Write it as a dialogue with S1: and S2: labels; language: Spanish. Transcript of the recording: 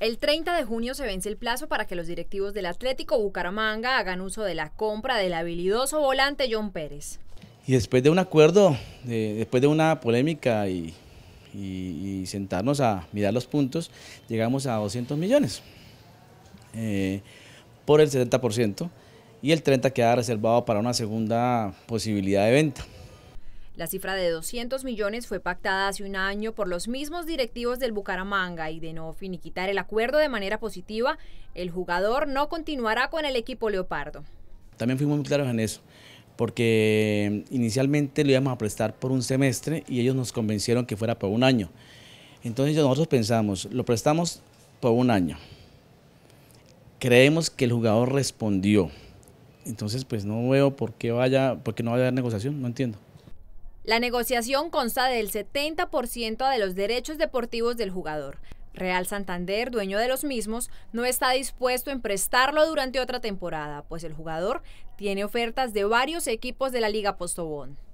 S1: El 30 de junio se vence el plazo para que los directivos del Atlético Bucaramanga hagan uso de la compra del habilidoso volante John Pérez.
S2: Y después de un acuerdo, después de una polémica y, sentarnos a mirar los puntos, llegamos a 200 millones eh, por el 70% y el 30% queda reservado para una segunda posibilidad de venta.
S1: La cifra de 200 millones fue pactada hace un año por los mismos directivos del Bucaramanga y de no finiquitar el acuerdo de manera positiva, el jugador no continuará con el equipo Leopardo.
S2: También fuimos muy claros en eso, porque inicialmente lo íbamos a prestar por un semestre y ellos nos convencieron que fuera por un año. Entonces nosotros pensamos, lo prestamos por un año. Creemos que el jugador respondió. Entonces, pues no veo por qué vaya, porque no vaya a haber negociación, no entiendo.
S1: La negociación consta del 70% de los derechos deportivos del jugador. Real Santander, dueño de los mismos, no está dispuesto en prestarlo durante otra temporada, pues el jugador
S2: tiene ofertas de varios equipos de la Liga Postobón.